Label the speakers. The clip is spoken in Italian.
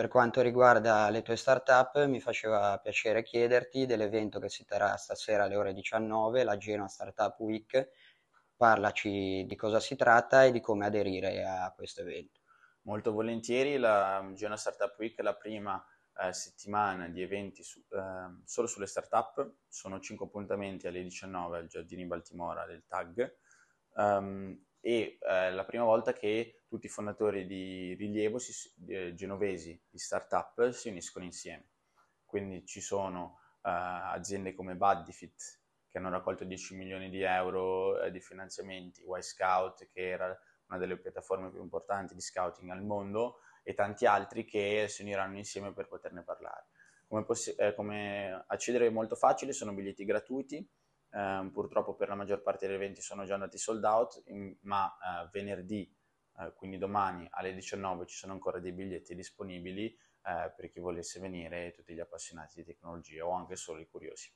Speaker 1: Per quanto riguarda le tue startup, mi faceva piacere chiederti dell'evento che si terrà stasera alle ore 19, la Genoa Startup Week. Parlaci di cosa si tratta e di come aderire a questo evento. Molto volentieri, la Genoa
Speaker 2: Startup Week è la prima eh, settimana di eventi su, eh, solo sulle startup. Sono 5 appuntamenti alle 19 al Giardini Baltimora del TAG. Um, e eh, la prima volta che tutti i fondatori di rilievo si, eh, genovesi di startup si uniscono insieme. Quindi ci sono eh, aziende come Buddyfit che hanno raccolto 10 milioni di euro eh, di finanziamenti, Y Scout che era una delle piattaforme più importanti di scouting al mondo e tanti altri che si uniranno insieme per poterne parlare. Come, poss- eh, come accedere è molto facile, sono biglietti gratuiti, eh, purtroppo per la maggior parte degli eventi sono già andati sold out, in, ma eh, venerdì, eh, quindi domani alle 19 ci sono ancora dei biglietti disponibili eh, per chi volesse venire e tutti gli appassionati di tecnologia o anche solo i curiosi.